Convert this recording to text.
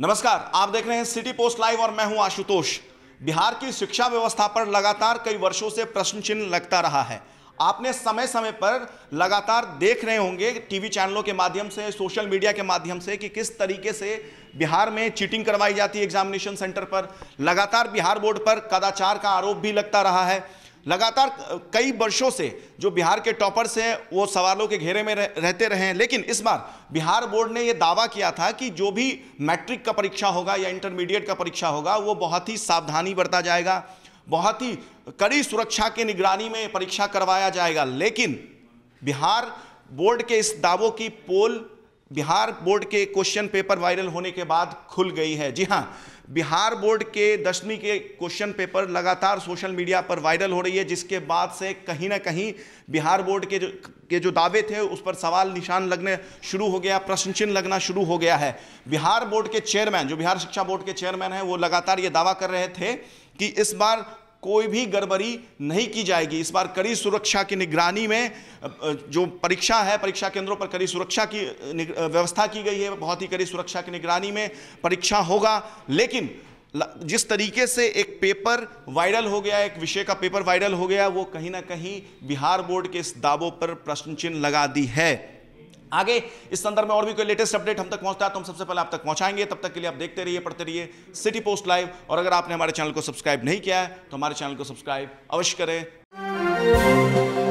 नमस्कार आप देख रहे हैं सिटी पोस्ट लाइव और मैं हूं आशुतोष बिहार की शिक्षा व्यवस्था पर लगातार कई वर्षों से प्रश्न चिन्ह लगता रहा है आपने समय समय पर लगातार देख रहे होंगे टीवी चैनलों के माध्यम से सोशल मीडिया के माध्यम से कि किस तरीके से बिहार में चीटिंग करवाई जाती है एग्जामिनेशन सेंटर पर लगातार बिहार बोर्ड पर कदाचार का आरोप भी लगता रहा है लगातार कई वर्षों से जो बिहार के टॉपर्स हैं वो सवालों के घेरे में रहते रहे हैं लेकिन इस बार बिहार बोर्ड ने ये दावा किया था कि जो भी मैट्रिक का परीक्षा होगा या इंटरमीडिएट का परीक्षा होगा वो बहुत ही सावधानी बरता जाएगा बहुत ही कड़ी सुरक्षा की निगरानी में परीक्षा करवाया जाएगा लेकिन बिहार बोर्ड के इस दावों की पोल बिहार बोर्ड के क्वेश्चन पेपर वायरल होने के बाद खुल गई है जी हाँ बिहार बोर्ड के दसवीं के क्वेश्चन पेपर लगातार सोशल मीडिया पर वायरल हो रही है जिसके बाद से कहीं ना कहीं बिहार बोर्ड के जो के जो दावे थे उस पर सवाल निशान लगने शुरू हो गया प्रश्न चिन्ह लगना शुरू हो गया है बिहार बोर्ड के चेयरमैन जो बिहार शिक्षा बोर्ड के चेयरमैन हैं वो लगातार ये दावा कर रहे थे कि इस बार कोई भी गड़बड़ी नहीं की जाएगी इस बार कड़ी सुरक्षा की निगरानी में जो परीक्षा है परीक्षा केंद्रों पर कड़ी सुरक्षा की व्यवस्था की गई है बहुत ही कड़ी सुरक्षा की निगरानी में परीक्षा होगा लेकिन जिस तरीके से एक पेपर वायरल हो गया एक विषय का पेपर वायरल हो गया वो कहीं ना कहीं बिहार बोर्ड के इस दावों पर प्रश्न चिन्ह लगा दी है आगे इस संदर्भ में और भी कोई लेटेस्ट अपडेट हम तक पहुंचता है तो हम सबसे पहले आप तक पहुंचाएंगे तब तक के लिए आप देखते रहिए पढ़ते रहिए सिटी पोस्ट लाइव और अगर आपने हमारे चैनल को सब्सक्राइब नहीं किया है तो हमारे चैनल को सब्सक्राइब अवश्य करें